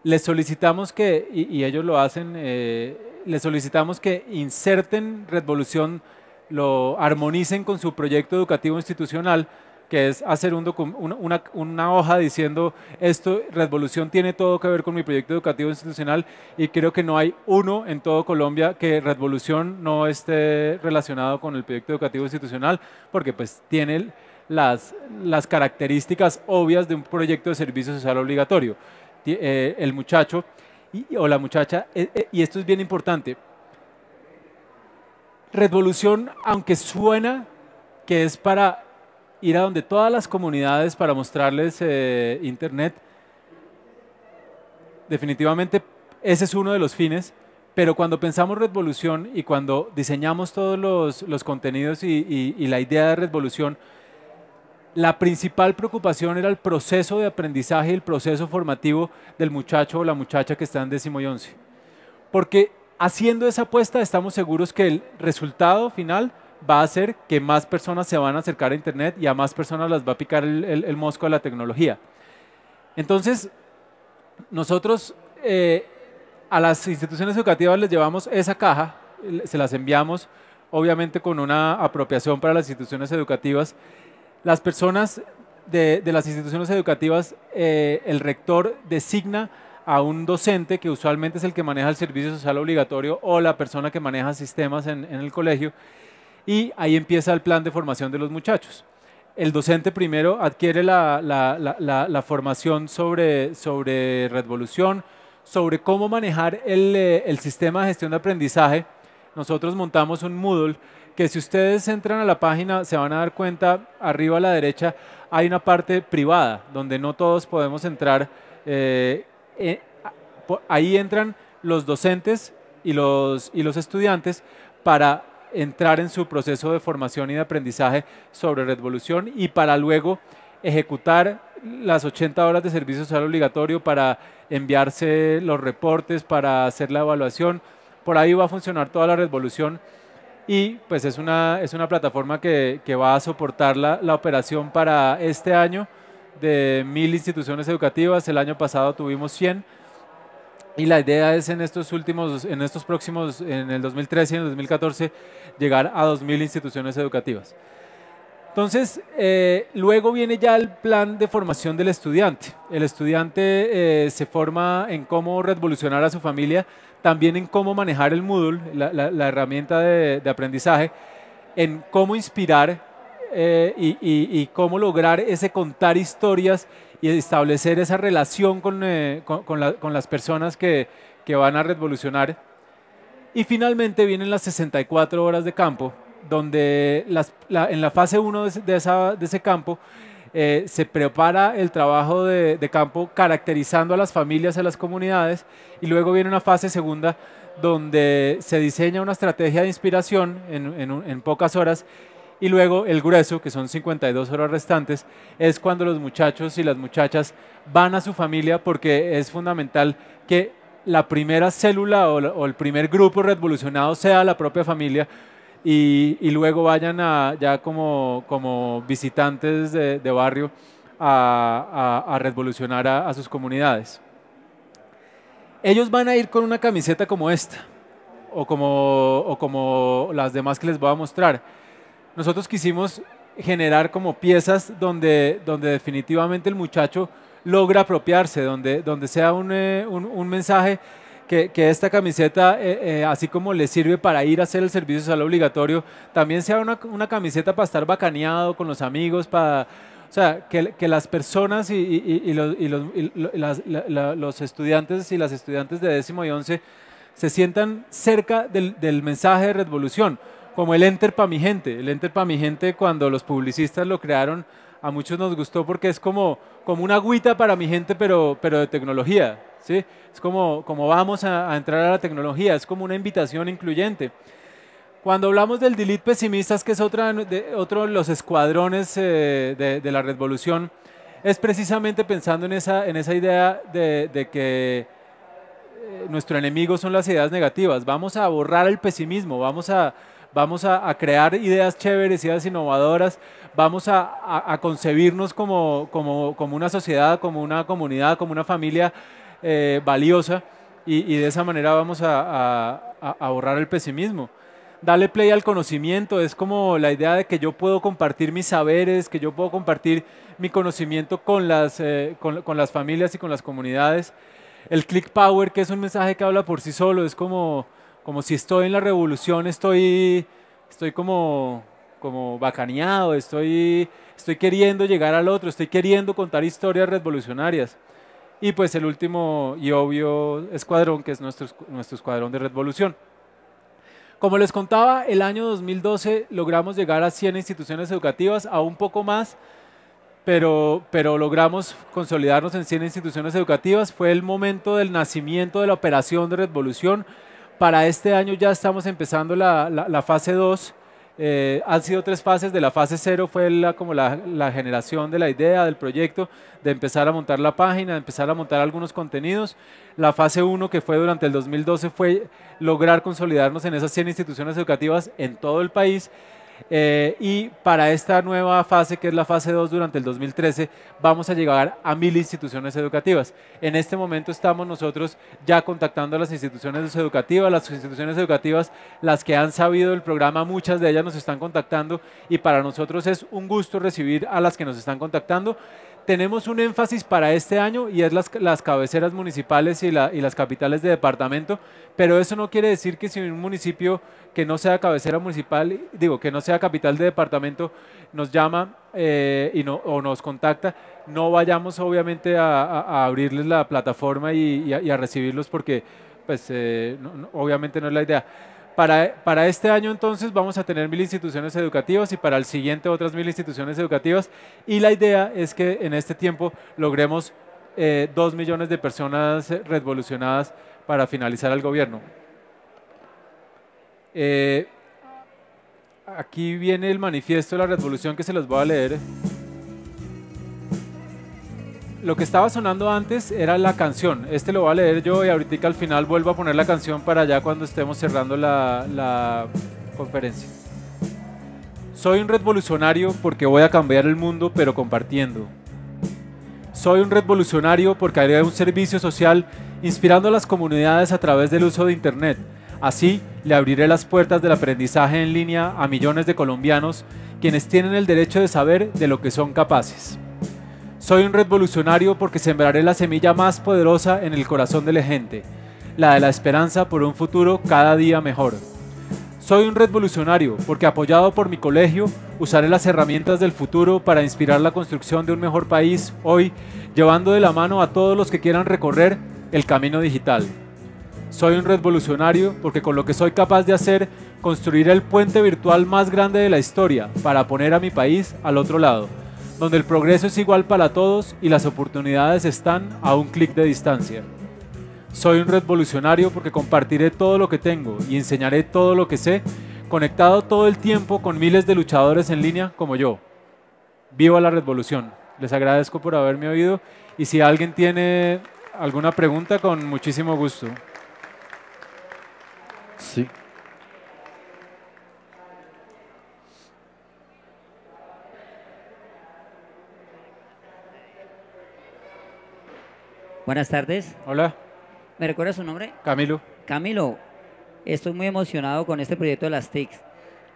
les solicitamos que, y, ellos lo hacen, eh, les solicitamos que inserten Redvolución, lo armonicen con su proyecto educativo institucional, que es hacer una, hoja diciendo esto, Redvolución tiene todo que ver con mi proyecto educativo institucional y creo que no hay uno en todo Colombia que Redvolución no esté relacionado con el proyecto educativo institucional, porque pues tiene las, las características obvias de un proyecto de servicio social obligatorio. Eh, el muchacho o la muchacha, eh, eh, y esto es bien importante. Revolución, aunque suena que es para ir a donde todas las comunidades para mostrarles Internet, definitivamente ese es uno de los fines, pero cuando pensamos Revolución y cuando diseñamos todos los, contenidos y, y, la idea de Revolución, la principal preocupación era el proceso de aprendizaje y el proceso formativo del muchacho o la muchacha que está en décimo y once. Porque haciendo esa apuesta estamos seguros que el resultado final va a ser que más personas se van a acercar a Internet y a más personas las va a picar el, mosco a la tecnología. Entonces, nosotros eh, a las instituciones educativas les llevamos esa caja, se las enviamos, obviamente con una apropiación para las instituciones educativas, las personas de, las instituciones educativas, eh, el rector designa a un docente que usualmente es el que maneja el servicio social obligatorio o la persona que maneja sistemas en, el colegio y ahí empieza el plan de formación de los muchachos el docente primero adquiere la, formación sobre, sobre sobre cómo manejar el, eh, el, sistema de gestión de aprendizaje. Nosotros montamos un Moodle que si ustedes entran a la página se van a dar cuenta, arriba a la derecha hay una parte privada donde no todos podemos entrar. Eh, eh, ahí entran los docentes y los, y los estudiantes para entrar en su proceso de formación y de aprendizaje sobre Redvolución y para luego ejecutar las 80 horas de servicio social obligatorio para enviarse los reportes, para hacer la evaluación. Por ahí va a funcionar toda la Redvolución y pues es una, es una plataforma que, va a soportar la, operación para este año de mil instituciones educativas, el año pasado tuvimos 100 y la idea es en estos últimos, en estos próximos, en el 2013 y en el 2014, llegar a dos mil instituciones educativas. Entonces, eh, luego viene ya el plan de formación del estudiante. El estudiante eh, se forma en cómo revolucionar a su familia, también en cómo manejar el Moodle, la, herramienta de, aprendizaje, en cómo inspirar eh, y, cómo lograr ese contar historias y establecer esa relación con, las personas que van a revolucionar. Y finalmente vienen las 64 horas de campo, donde en la fase 1 de, ese campo eh, se prepara el trabajo de, campo caracterizando a las familias, a las comunidades, y luego viene una fase segunda donde se diseña una estrategia de inspiración en, en pocas horas, y luego el grueso, que son 52 horas restantes, es cuando los muchachos y las muchachas van a su familia porque es fundamental que la primera célula o, el primer grupo revolucionado sea la propia familia, y, luego vayan a, ya como, como visitantes de, barrio a, a, revolucionar a, sus comunidades. Ellos van a ir con una camiseta como esta o como, o como las demás que les voy a mostrar. Nosotros quisimos generar como piezas donde, donde definitivamente el muchacho logra apropiarse, donde, sea un eh, mensaje que, esta camiseta, eh, eh, así como le sirve para ir a hacer el servicio social obligatorio, también sea una, camiseta para estar bacaneado con los amigos, para... O sea, que, las personas y, los, estudiantes y las estudiantes de décimo y once se sientan cerca del, del mensaje de revolución, como el Enter para mi gente. El Enter para mi gente, cuando los publicistas lo crearon, a muchos nos gustó porque es como, como una agüita para mi gente, pero, pero de tecnología. ¿sí? Es como, vamos a, entrar a la tecnología, es como una invitación incluyente. Cuando hablamos del delete pesimistas, que es otra, de, otro de los escuadrones eh, de, la revolución, es precisamente pensando en esa, idea de, que eh, nuestro enemigo son las ideas negativas. Vamos a borrar el pesimismo, vamos a, vamos a, crear ideas chéveres, ideas innovadoras, vamos a, concebirnos como, como una sociedad, como una comunidad, como una familia eh, valiosa y, de esa manera vamos a, ahorrar borrar el pesimismo. Dale play al conocimiento, es como la idea de que yo puedo compartir mis saberes, que yo puedo compartir mi conocimiento con las, eh, familias y con las comunidades. El click power, que es un mensaje que habla por sí solo, es como, si estoy en la revolución, estoy, estoy como, como bacaneado, estoy, estoy queriendo llegar al otro, estoy queriendo contar historias revolucionarias. Y pues el último y obvio escuadrón, que es nuestro, nuestro escuadrón de revolución. Como les contaba, el año 2012 logramos llegar a 100 instituciones educativas, a un poco más, pero, pero logramos consolidarnos en 100 instituciones educativas. Fue el momento del nacimiento de la operación de revolución. Para este año ya estamos empezando la, la fase 2 eh, han sido tres fases, de la fase cero fue la, como la, la, generación de la idea, del proyecto, de empezar a montar la página, de empezar a montar algunos contenidos. La fase uno, que fue durante el 2012, fue lograr consolidarnos en esas 100 instituciones educativas en todo el país eh, y para esta nueva fase, que es la fase 2 durante el 2013, vamos a llegar a mil instituciones educativas. En este momento estamos nosotros ya contactando a las instituciones educativas, las instituciones educativas, las que han sabido el programa, muchas de ellas nos están contactando y para nosotros es un gusto recibir a las que nos están contactando tenemos un énfasis para este año y es las, cabeceras municipales y, la, y, las capitales de departamento, pero eso no quiere decir que si un municipio que no sea cabecera municipal, digo, que no sea capital de departamento, nos llama eh, y no, o nos contacta, no vayamos obviamente a, abrirles la plataforma y, a, recibirlos porque pues eh, obviamente no es la idea. Para, este año entonces vamos a tener mil instituciones educativas y para el siguiente otras mil instituciones educativas y la idea es que en este tiempo logremos eh, dos millones de personas revolucionadas para finalizar el gobierno. Eh, aquí viene el manifiesto de la revolución que se los voy a leer lo que estaba sonando antes era la canción. Este lo voy a leer yo y ahorita que al final vuelvo a poner la canción para allá cuando estemos cerrando la, la conferencia. Soy un revolucionario porque voy a cambiar el mundo pero compartiendo. Soy un revolucionario porque haré un servicio social inspirando a las comunidades a través del uso de Internet. Así le abriré las puertas del aprendizaje en línea a millones de colombianos quienes tienen el derecho de saber de lo que son capaces. Soy un revolucionario porque sembraré la semilla más poderosa en el corazón de la gente, la de la esperanza por un futuro cada día mejor. Soy un revolucionario porque apoyado por mi colegio usaré las herramientas del futuro para inspirar la construcción de un mejor país hoy, llevando de la mano a todos los que quieran recorrer el camino digital. Soy un revolucionario porque con lo que soy capaz de hacer, construiré el puente virtual más grande de la historia para poner a mi país al otro lado donde el progreso es igual para todos y las oportunidades están a un clic de distancia. Soy un revolucionario porque compartiré todo lo que tengo y enseñaré todo lo que sé, conectado todo el tiempo con miles de luchadores en línea como yo. Viva la revolución. Les agradezco por haberme oído y si alguien tiene alguna pregunta, con muchísimo gusto. Sí. Buenas tardes. Hola. ¿Me recuerda su nombre? Camilo. Camilo, estoy muy emocionado con este proyecto de las TICs,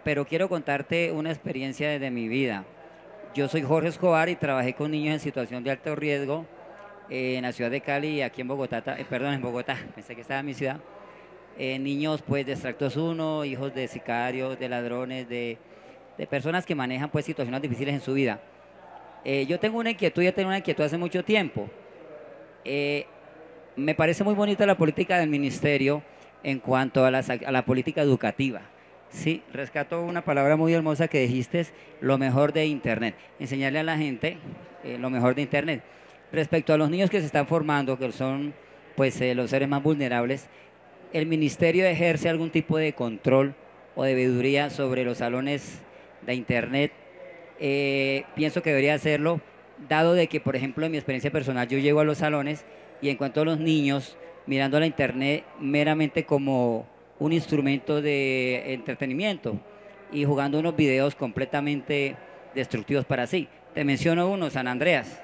pero quiero contarte una experiencia desde mi vida. Yo soy Jorge Escobar y trabajé con niños en situación de alto riesgo eh, en la ciudad de Cali y aquí en Bogotá, eh, perdón, en Bogotá, pensé que estaba en mi ciudad. Eh, niños pues de extractos 1, hijos de sicarios, de ladrones, de, personas que manejan pues situaciones difíciles en su vida. yo tengo una inquietud, ya tengo una inquietud hace mucho tiempo eh, me parece muy bonita la política del ministerio en cuanto a, la política educativa. Sí, rescato una palabra muy hermosa que dijiste, lo mejor de Internet. Enseñarle a la gente eh, lo mejor de Internet. Respecto a los niños que se están formando, que son pues eh, los seres más vulnerables, ¿el ministerio ejerce algún tipo de control o de veeduría sobre los salones de Internet? pienso que debería hacerlo dado de que, por ejemplo, en mi experiencia personal, yo llego a los salones y encuentro a los niños mirando la internet meramente como un instrumento de entretenimiento y jugando unos videos completamente destructivos para sí. Te menciono uno, San Andreas.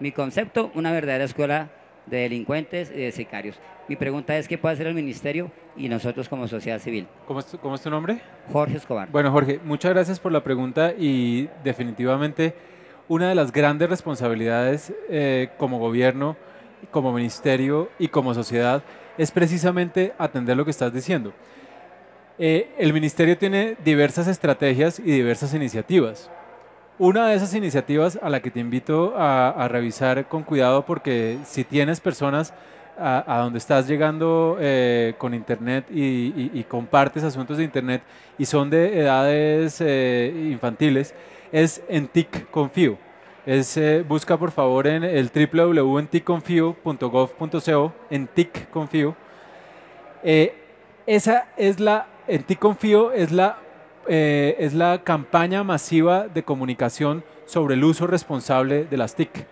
Mi concepto, una verdadera escuela de delincuentes y de sicarios. Mi pregunta es, ¿qué puede hacer el ministerio y nosotros como sociedad civil? ¿Cómo ¿Cómo es tu nombre? Jorge Escobar. Bueno, Jorge, muchas gracias por la pregunta y definitivamente una de las grandes responsabilidades eh, como gobierno, como ministerio y como sociedad es precisamente atender lo que estás diciendo. Eh, el ministerio tiene diversas estrategias y diversas iniciativas. Una de esas iniciativas a la que te invito a revisar con cuidado porque si tienes personas a, donde estás llegando eh, con internet y, compartes asuntos de internet y son de edades eh, infantiles, es en TIC Confío. Eh, busca por favor en el www.enticconfío.gov.co, en TIC Confío. esa es la, en TIC Confío es la, es la campaña masiva de comunicación sobre el uso responsable de las TIC.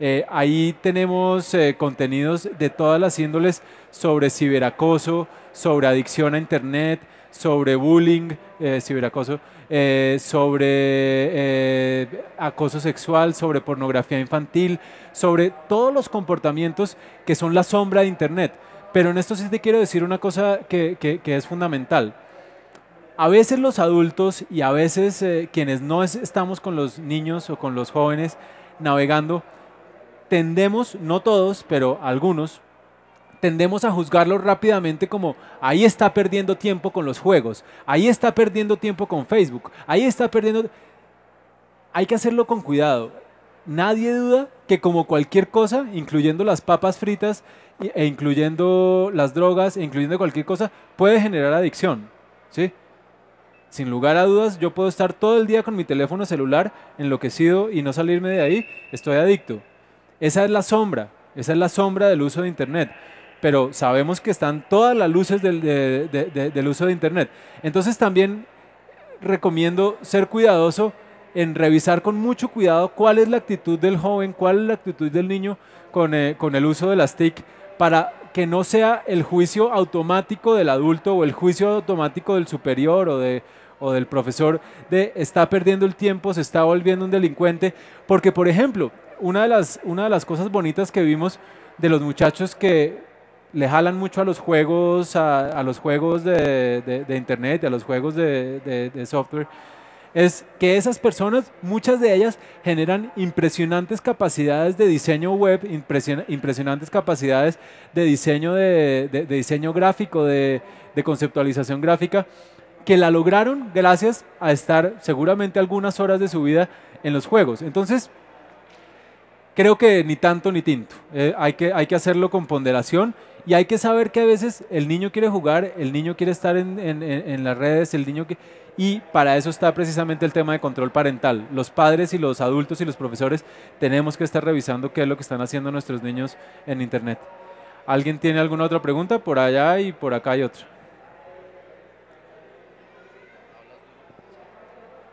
Eh, ahí tenemos eh, contenidos de todas las índoles sobre ciberacoso, sobre adicción a Internet, sobre bullying, eh, ciberacoso, sobre acoso sexual, sobre pornografía infantil, sobre todos los comportamientos que son la sombra de Internet. Pero en esto sí te quiero decir una cosa que, es fundamental. A veces los adultos y a veces quienes no estamos con los niños o con los jóvenes navegando, tendemos, no todos, pero algunos, tendemos a juzgarlo rápidamente como ahí está perdiendo tiempo con los juegos, ahí está perdiendo tiempo con Facebook, ahí está perdiendo... Hay que hacerlo con cuidado. Nadie duda que como cualquier cosa, incluyendo las papas fritas e incluyendo las drogas, e incluyendo cualquier cosa, puede generar adicción, ¿sí? Sin lugar a dudas, yo puedo estar todo el día con mi teléfono celular enloquecido y no salirme de ahí, estoy adicto. Esa es la sombra, esa es la sombra del uso de Internet. Pero sabemos que están todas las luces del, uso de Internet. Entonces también recomiendo ser cuidadoso en revisar con mucho cuidado cuál es la actitud del joven, cuál es la actitud del niño con, eh, el uso de las TIC para que no sea el juicio automático del adulto o el juicio automático del superior o, de, o del profesor de está perdiendo el tiempo, se está volviendo un delincuente, porque por ejemplo, una de, las, una de las cosas bonitas que vimos de los muchachos que le jalan mucho a los juegos, a, los juegos de, internet, a los juegos de, software, es que esas personas, muchas de ellas, generan impresionantes capacidades de diseño web, impresionantes capacidades de diseño, de, diseño gráfico, de conceptualización gráfica, que la lograron gracias a estar seguramente algunas horas de su vida en los juegos. Entonces, creo que ni tanto ni tinto. Eh, hay, que, hay que hacerlo con ponderación y hay que saber que a veces el niño quiere jugar, el niño quiere estar en, las redes, el niño que... Y para eso está precisamente el tema de control parental. Los padres y los adultos y los profesores tenemos que estar revisando qué es lo que están haciendo nuestros niños en Internet. ¿Alguien tiene alguna otra pregunta? Por allá y por acá hay otra.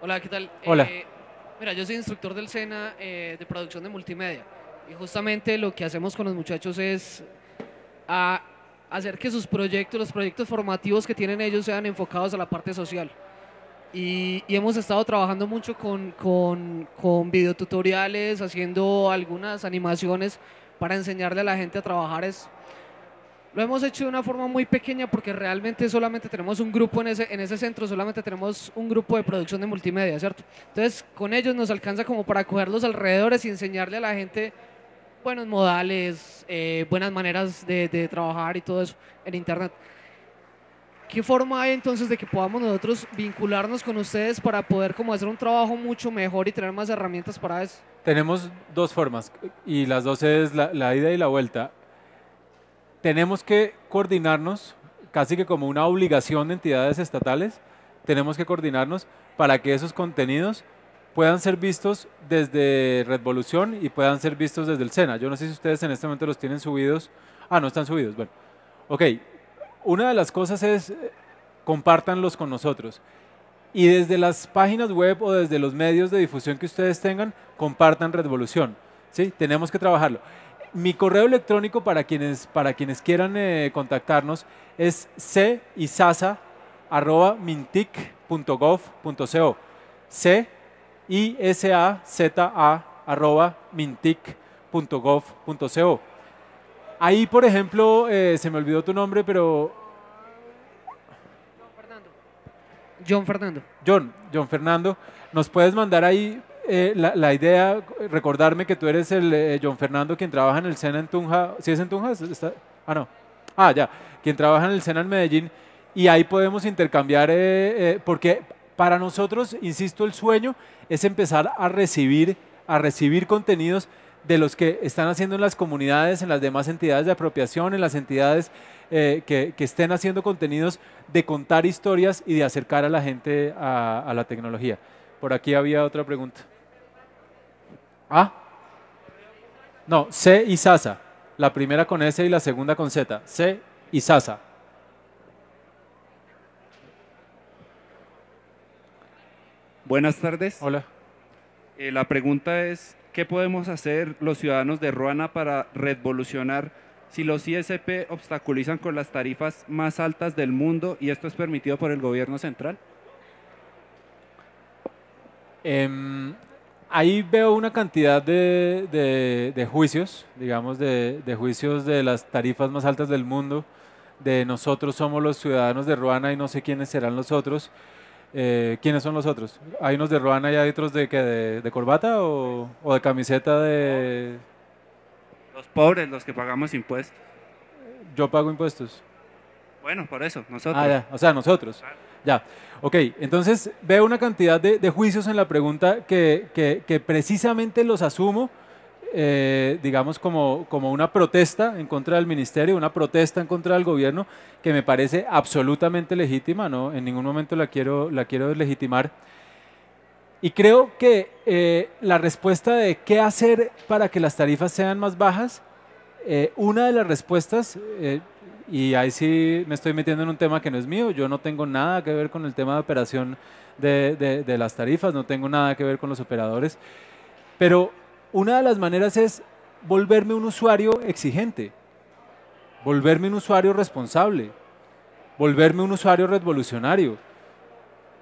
Hola, ¿qué tal? Hola. Eh, Mira, yo soy instructor del SENA eh, de producción de multimedia y justamente lo que hacemos con los muchachos es a hacer que sus proyectos, los proyectos formativos que tienen ellos sean enfocados a la parte social. Y, hemos estado trabajando mucho con, con videotutoriales, haciendo algunas animaciones para enseñarle a la gente a trabajar es lo hemos hecho de una forma muy pequeña porque realmente solamente tenemos un grupo en ese, en ese centro, solamente tenemos un grupo de producción de multimedia, ¿cierto? Entonces, con ellos nos alcanza como para coger los alrededores y enseñarle a la gente buenos modales, eh, buenas maneras de, trabajar y todo eso en Internet. ¿Qué forma hay entonces de que podamos nosotros vincularnos con ustedes para poder como hacer un trabajo mucho mejor y tener más herramientas para eso? Tenemos dos formas y las dos es la, la ida y la vuelta tenemos que coordinarnos, casi que como una obligación de entidades estatales, tenemos que coordinarnos para que esos contenidos puedan ser vistos desde Redvolución y puedan ser vistos desde el SENA. Yo no sé si ustedes en este momento los tienen subidos. Ah, no están subidos. Bueno, ok. Una de las cosas es eh, compártanlos con nosotros. Y desde las páginas web o desde los medios de difusión que ustedes tengan, compartan Redvolución. ¿Sí? Tenemos que trabajarlo mi correo electrónico para quienes, para quienes quieran eh, contactarnos es cisasa.mintic.gov.co. C I S A Z A mintic.gov.co. Ahí, por ejemplo, eh, se me olvidó tu nombre, pero. John Fernando. John, John Fernando. Nos puedes mandar ahí eh, la, idea, recordarme que tú eres el eh, John Fernando quien trabaja en el SENA en Tunja, ¿sí es en Tunja? Ah, no. Ah, ya, quien trabaja en el SENA en Medellín y ahí podemos intercambiar, eh, porque para nosotros, insisto, el sueño es empezar a recibir, a recibir contenidos de los que están haciendo en las comunidades, en las demás entidades de apropiación, en las entidades que, estén haciendo contenidos de contar historias y de acercar a la gente a la tecnología. Por aquí había otra pregunta. ¿Ah? No, C y Sasa. La primera con S y la segunda con Z. C y Sasa. Buenas tardes. Hola. Eh, la pregunta es, ¿qué podemos hacer los ciudadanos de Ruana para revolucionar si los ISP obstaculizan con las tarifas más altas del mundo y esto es permitido por el gobierno central? Em, ahí veo una cantidad de, de, juicios, digamos, de, juicios de las tarifas más altas del mundo, de nosotros somos los ciudadanos de Ruana y no sé quiénes serán los otros. Eh, ¿Quiénes son los otros? ¿Hay unos de Ruana y hay otros de, que de, corbata o, de camiseta de...? Los pobres, los que pagamos impuestos. ¿Yo pago impuestos? Bueno, por eso, ah, nosotros. o sea, nosotros. Ya. Ok, entonces veo una cantidad de, juicios en la pregunta que, precisamente los asumo, eh, digamos, como, como una protesta en contra del ministerio, una protesta en contra del gobierno, que me parece absolutamente legítima, ¿no? En ningún momento la quiero, la quiero deslegitimar. Y creo que eh, la respuesta de qué hacer para que las tarifas sean más bajas, eh, una de las respuestas, y ahí sí me estoy metiendo en un tema que no es mío. Yo no tengo nada que ver con el tema de operación de, de, las tarifas, no tengo nada que ver con los operadores. Pero una de las maneras es volverme un usuario exigente, volverme un usuario responsable, volverme un usuario revolucionario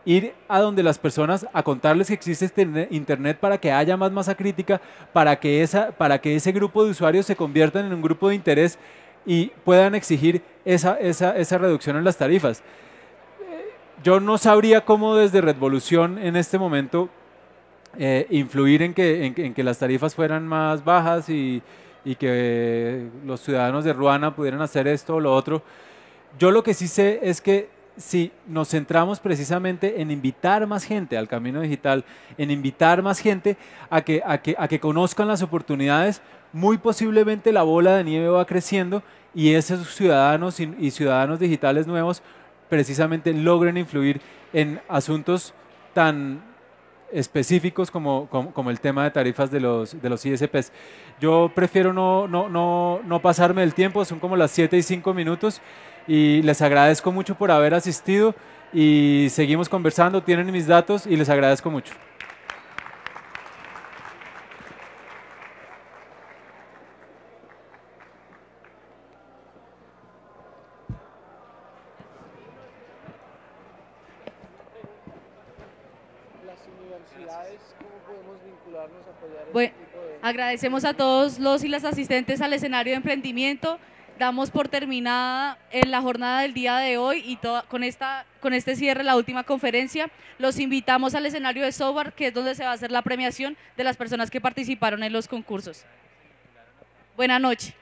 ir a donde las personas a contarles que existe este internet para que haya más masa crítica, para que esa para que ese grupo de usuarios se conviertan en un grupo de interés y puedan exigir esa, reducción en las tarifas. Yo no sabría cómo desde Revolución en este momento eh, influir en que, en, que las tarifas fueran más bajas y, que los ciudadanos de Ruana pudieran hacer esto o lo otro. Yo lo que sí sé es que si nos centramos precisamente en invitar más gente al camino digital, en invitar más gente a que, a que, a que conozcan las oportunidades, muy posiblemente la bola de nieve va creciendo y esos ciudadanos y ciudadanos digitales nuevos precisamente logren influir en asuntos tan específicos como, como, el tema de tarifas de los, de ISPs. Yo prefiero no, no, no pasarme el tiempo, son como las 7 y 5 minutos y les agradezco mucho por haber asistido y seguimos conversando, tienen mis datos y les agradezco mucho. Bueno, agradecemos a todos los y las asistentes al escenario de emprendimiento. Damos por terminada eh, la jornada del día de hoy y con, esta, con este cierre, la última conferencia, los invitamos al escenario de software, que es donde se va a hacer la premiación de las personas que participaron en los concursos. Buenas noches.